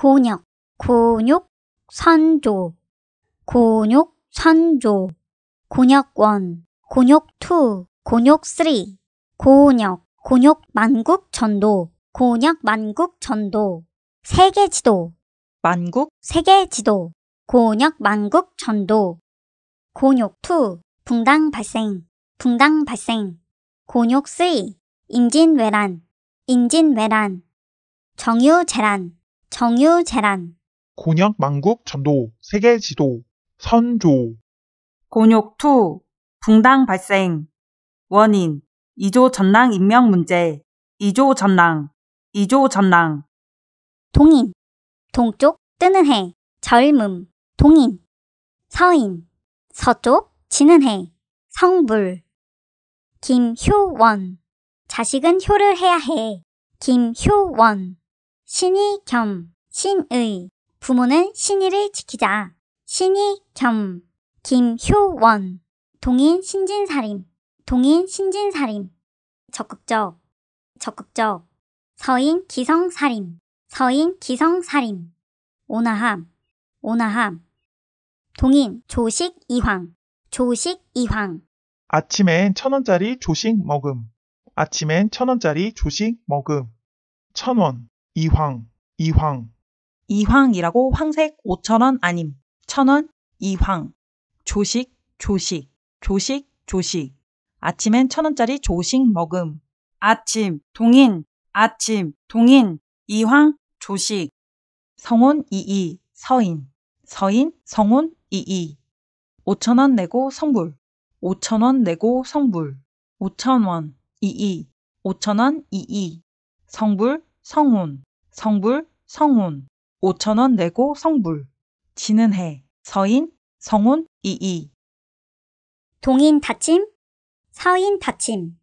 곤약, 곤욕 산조, 곤욕 산조, 곤약원, 곤욕투, 곤욕쓰리, 곤욕 곤욕만국전도, 곤약만국전도, 세계지도, 만국, 세계지도, 곤역만국전도, 곤욕투, 붕당 발생, 붕당 발생, 곤욕쓰이, 임진왜란, 임진왜란, 정유재란, 정유 재란 곤약 망국 전도 세계 지도 선조 곤욕투 붕당 발생 원인 이조 전랑 인명 문제 이조 전랑 이조 전랑 동인 동쪽 뜨는 해 젊음 동인 서인 서쪽 지는 해 성불 김효원 자식은 효를 해야 해 김효원 신이 겸, 신의. 부모는 신의를 지키자. 신이 겸, 김효원. 동인 신진살인, 동인 신진살인. 적극적, 적극적. 서인 기성살인, 서인 기성살인. 온화함온화함 동인 조식 이황, 조식 이황. 아침엔 천 원짜리 조식 먹음. 아침엔 천 원짜리 조식 먹음. 천 원. 이황, 이황. 이황이라고 황색 5천원 아님. 천원 이황. 조식, 조식, 조식, 조식. 아침엔 천원짜리 조식 먹음. 아침, 동인, 아침, 동인, 이황, 조식. 성혼 이이, 서인. 서인, 성혼 이이. 5천원 내고 성불. 5천원 내고 성불. 5천원 이이. 5천원 이이. 성불, 성혼. 성불, 성혼. 5천원 내고 성불. 지는 해. 서인, 성혼, 이이. 동인 다침, 서인 다침.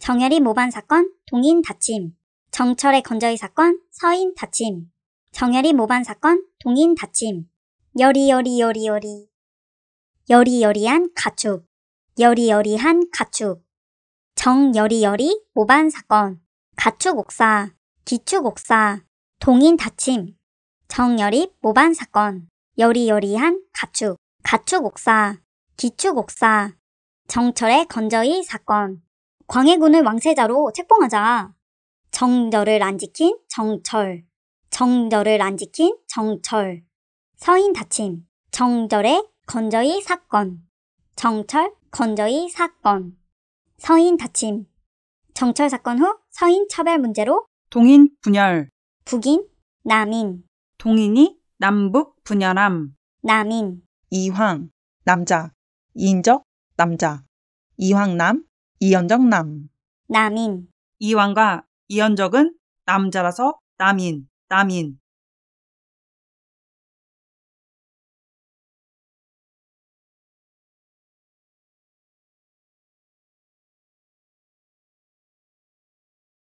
정열이 모반 사건, 동인 다침. 정철의 건저의 사건, 서인 다침. 정열이 모반 사건, 동인 다침. 여리여리여리여리. 여리여리한 가축. 여리여리한 가축. 정여리여리 모반 사건. 가축 옥사. 기축 옥사. 동인 다침, 정열입 모반 사건, 여리여리한 가축, 가축 옥사, 기축 옥사, 정철의 건저이 사건, 광해군을 왕세자로 책봉하자, 정절을 안 지킨 정철, 정절을 안 지킨 정철, 서인 다침, 정절의 건저이 사건, 정철 건저이 사건, 서인 다침, 정철 사건 후 서인 차별 문제로 동인 분열, 북인, 남인, 동인이 남북 분열함, 남인, 이황, 남자, 이인적, 남자, 이황남, 이현적남 남인, 이황과 이현적은 남자라서 남인, 남인,